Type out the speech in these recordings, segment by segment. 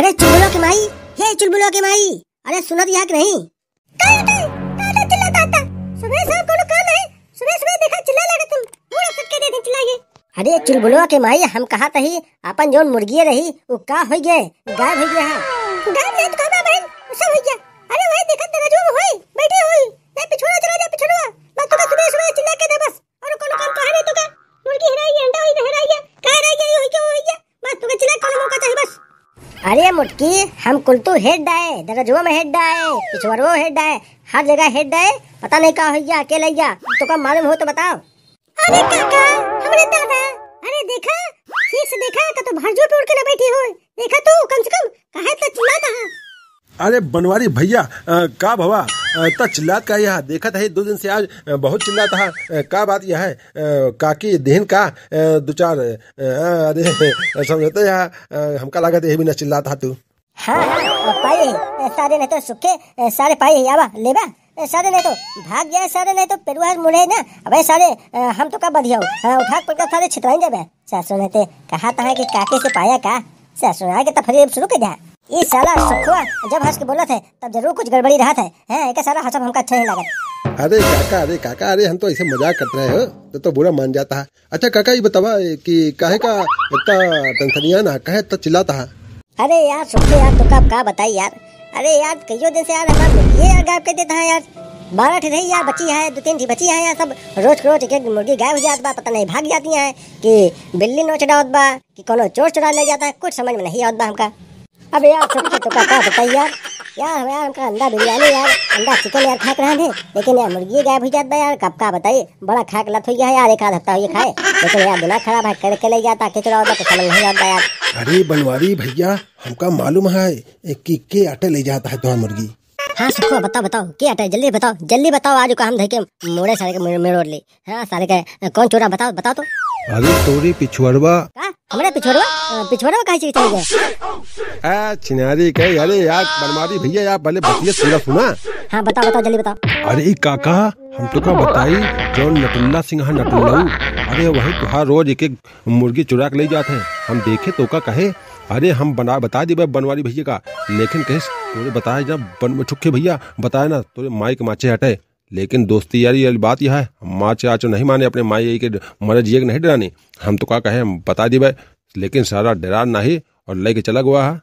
अरे चुलबुलो के माई हे चुलबुलो के माई अरे तो यहाँ के नहीं तो, तो चिल्लाता था सुबह कोनो काम है सुबह सुबह देखा चिल्ला लगे तुम सटके दे दे चिल्लाइए अरे चुलबुलो के माई हम कहा तही अपन जोन मुर्गी रही वो का हो गए गायब हो गया गायब नहीं तो बहन हो गया अरे वही देखा तेरा जो बैठे चला जा मैं तो सुबह सुबह चिल्ला के दे बस और कोनो काम काहे नहीं तो का अरे मुटकी हम कुल तो हेड डाए जुआ में हेड डाए पिछवर पिछुअरवो हेड डाए हर जगह हेड डाए पता नहीं का होइया अकेले या तो कब मालूम हो तो बताओ अरे काका हमने दादा अरे देखा ठीक से देखा का तो भरजो टूट के ना बैठी हो देखा तू कम से कम कहा तो चिल्ला अरे बनवारी भैया का भवा तो चिल्लात का यह देखा था दो दिन से आज बहुत चिल्ला था का बात यह है काकी देहन का दो चार अरे समझते यहाँ हमका लागत यही भी न चिल्ला था तू हाँ हाँ पाई सारे नहीं तो सुखे सारे पाई यावा लेबा सारे नहीं तो भाग गया सारे नहीं तो पेरुआज मुड़े ना अबे सारे हम तो का बढ़िया हो उठा पड़कर सारे छिटवाई जाबे सासु ने कहा था कि काके से पाया का सासु आगे तो फिर शुरू कर जाए ये साला सखुआ जब हंस के बोला थे तब जरूर कुछ गड़बड़ी रहा था हैं का साला हंसब हमका अच्छा नहीं लगा अरे काका अरे काका अरे हम तो ऐसे मजाक कर रहे हो तो तो बुरा मान जाता है अच्छा काका ये बतावा कि काहे का इतना टंसनिया ना कहे तो चिल्लाता है अरे यार सुखे यार तो का का बताई यार अरे यार कईयों दिन से यार हमारे तो ये यार गायब कर देता है यार बारह ठे रही यार बची है दो तीन ठे बची है यार सब रोज रोज एक मुर्गी गायब हो जाता पता नहीं भाग जाती है कि बिल्ली नो होता बा कि कोनो चोर चुरा ले जाता है कुछ समझ में नहीं आता हमका अब यार सब कुछ तो कहता बताइए यार यार यार हमका अंडा बिरयानी यार अंडा चिकन यार खाक रहा है लेकिन यार मुर्गी गायब हो जाता है यार कब का बताइए बड़ा खाक लत हो गया है यार एक आध हफ्ता हो गया खाए लेकिन यार बिना खराब है करके ले जाता किचड़ा होता तो समझ नहीं आता यार अरे बनवारी भैया हमका मालूम है कि के आटे ले जाता है तो मुर्गी हाँ सबको बताओ बताओ क्या आटा जल्दी बताओ जल्दी बताओ आज का हम देखे मोड़े सारे के मेरे मेड़ोड़ ले हाँ सारे के कौन चोरा बताओ बताओ तो अरे तोरी पिछवाड़वा हमारा पिछुअरवा पिछुअरवा कहाँ चली गए चिनारी कहे अरे यार बनमारी भैया यार पहले बतिया सुना सुना हाँ बताओ बताओ जल्दी बताओ अरे काका हम तो का बताई जो नटुल्ला सिंह है हाँ नटुल्ला अरे वही तुहार तो रोज एक एक मुर्गी चुरा के ले जाते हैं हम देखे तो का कहे अरे हम बना बता दी बनवारी भैया का लेकिन कहे तुझे बताया जब बन चुके भैया बताया ना तुझे माइक माचे हटे लेकिन दोस्ती यारी यार बात यह है माँ चाचो नहीं माने अपने माँ यही के मरे जिए नहीं डरानी हम तो क्या कहें बता दी भाई लेकिन सारा डरा नहीं और लेके चला गया है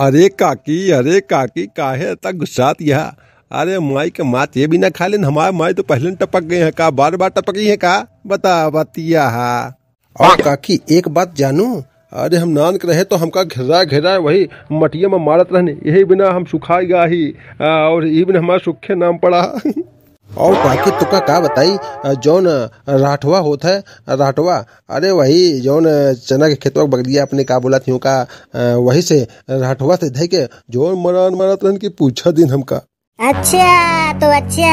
अरे तो काकी अरे काकी काहे तक गुस्सात यह अरे माई के मात ये भी ना खा लेन हमारे माई तो पहले टपक गए हैं का बार बार टपकी है का बता बतिया हा और काकी एक बात जानू अरे हम के रहे तो हमका घेरा घेरा वही मटिया में मारत रहने यही बिना हम सुखा गया ही और ये बिना हमारे सुखे नाम पड़ा और काकी तुका का बताई जौन राठवा होता है राठवा अरे वही जौन चना के खेतवा बगलिया अपने का बोला थी का वही से राठवा से धे के जौन मरान मरत रहन की पूछा दिन हमका अच्छा तो अच्छा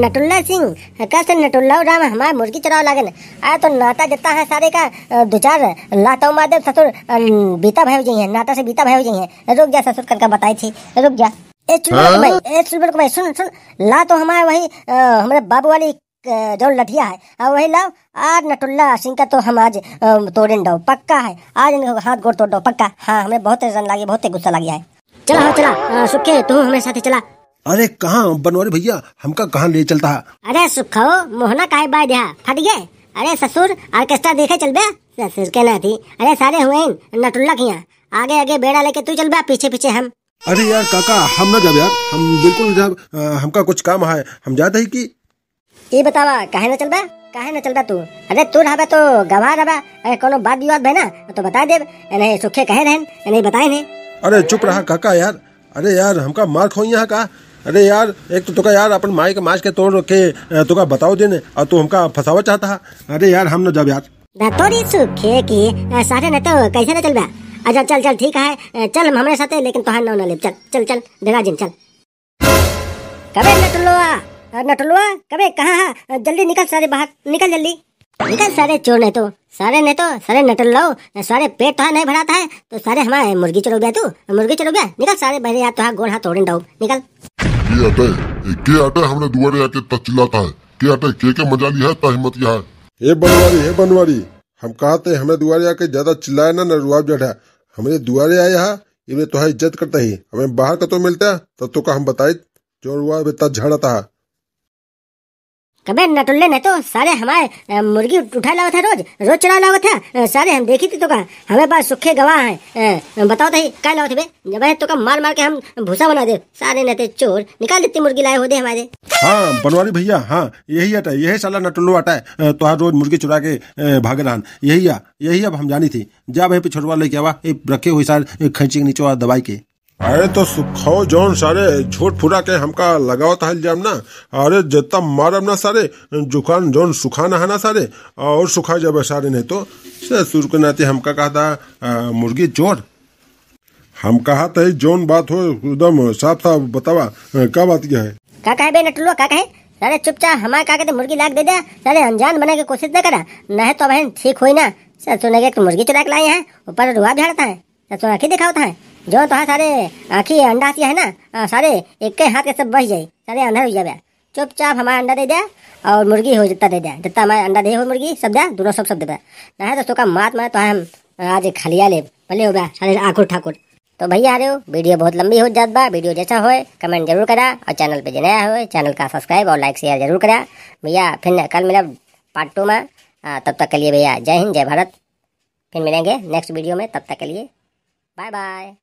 नटुल्ला सिंह कैसे नटुल्ला राम हमारे मुर्गी चराव लागन आ तो नाता जता है सारे का दो चार लाता माधव ससुर बीता भाई जी है नाता से बीता भाई जी है रुक जा ससुर करके बताई थी रुक जा ए चुलबुल भाई हाँ? सुन सुन ला तो हमारे वही हमारे बाबू वाली जो लठिया है वही लाओ आज नटुल्ला सिंह का तो हम आज तोड़े दो पक्का है आज इनको हाथ गोड़ तोड़ दो पक्का हाँ हमें बहुत रन लगी बहुत गुस्सा लगी है चला हाँ चला सुखे तू हमारे साथ चला अरे कहाँ बनवारे भैया हमका कहाँ ले चलता अरे सुखो मोहना काहे बाय दिया फट गए अरे ससुर ऑर्केस्ट्रा देखे चल बे ससुर के ना थी अरे सारे हुए नटुल्ला किया आगे आगे बेड़ा लेके तू चल बे पीछे पीछे हम अरे यार काका हम ना जब यार हम बिल्कुल जब हमका कुछ काम है हम जाते ही की ये बतावा काहे ना चल बे काहे ना चलता तू अरे तू रहा तो गवाह रहा अरे कोनो बात विवाद भाई ना तो बता दे नहीं सुखे कहे रहे नहीं बताए नहीं अरे चुप रहा काका यार अरे यार हमका मार्क हो यहाँ का अरे यार एक तो तुका यार अपन माई के माज के तोड़ के तुका बताओ देने और तू हमका फसावा चाहता है अरे यार हम ना जब यार तोरी सुखे की सारे न तो कैसे न चल बा अच्छा चल चल ठीक है चल हम हमारे साथ लेकिन तुहार नौ न ले चल चल चल दगा जिन चल कबे नटलुआ नटलुआ कबे कहाँ है जल्दी निकल सारे बाहर निकल जल्दी निकल सारे चोर ने तो सारे ने तो सारे नटल लो सारे पेट तो नहीं भराता है तो सारे हमारे मुर्गी चलो गया तू मुर्गी चलो गया निकल सारे बहरे यार तो गोड़ हाथ तोड़े निकल के अटे के अटे हमने दुआरे आके तचिलाता है के अटे के के मजा लिया है हिम्मत यहाँ हे बनवारी हे बनवारी हम कहते हैं हमें दुआरे आके ज्यादा चिल्लाए ना रुआब जड़ा हमरे दुआरे आए यहाँ इन्हें तो इज्जत करता ही हमें बाहर का तो मिलता है तब तो का हम बताए जो रुआ बेता झड़ता है कबे नटुल्ले न तो सारे हमारे मुर्गी उठा लाओ था रोज रोज चढ़ा लाओ था सारे हम देखी थी तो का हमारे पास सुखे गवाह हैं बताओ तो क्या लाओ थे बे जब तो का मार मार के हम भूसा बना दे सारे नते चोर निकाल देते मुर्गी लाए हो दे हमारे हाँ बनवारी भैया हाँ यही अटा यही साला नटुल्लू अटा है तो हर रोज मुर्गी चुरा के भाग रहा यही आ यही अब हम जानी थी जा भाई पिछड़वा लेके आवा रखे हुए सारे खींचे नीचे दवाई के अरे तो सुखो जोन सारे झूठ फुरा के हमका लगाओ था इल्जाम ना अरे जितना मारब ना सारे जुकान जौन सुखाना है ना सारे और सुखा जब सारे नहीं तो सुर के नाते हमका कहा था मुर्गी चोर हम कहा था जोन बात हो एकदम साफ साफ बतावा क्या बात क्या है का कहे नटुलो का कहे सारे चुपचाप हमारे का तो मुर्गी लाग दे दे सारे अनजान बने की कोशिश न करा नहीं तो बहन ठीक हुई ना ससुर के मुर्गी चुरा के लाए हैं ऊपर रुआ भी हड़ता है ससुर आँखें दिखाता है जो तहाँ सारे आखी अंडा हथिया है ना सारे एक के हाथ के सब बह जाए सारे अंडा हो जाए चुपचाप हमारा अंडा दे दिया और मुर्गी हो जितना दे दिया जितना हमारा अंडा दे हो मुर्गी सब दिया दोनों सब सब दे ना है दोस्तों का मात मैं तो हम आज खलिया ले भले हो गया सारे आखुर ठाकुर तो भैया आ रहे हो वीडियो बहुत लंबी हो जात बा वीडियो जैसा हो कमेंट जरूर करा और चैनल पर जो नया हो चैनल का सब्सक्राइब और लाइक शेयर जरूर करा भैया फिर कल मिला पार्ट टू में तब तक के लिए भैया जय हिंद जय भारत फिर मिलेंगे नेक्स्ट वीडियो में तब तक के लिए बाय बाय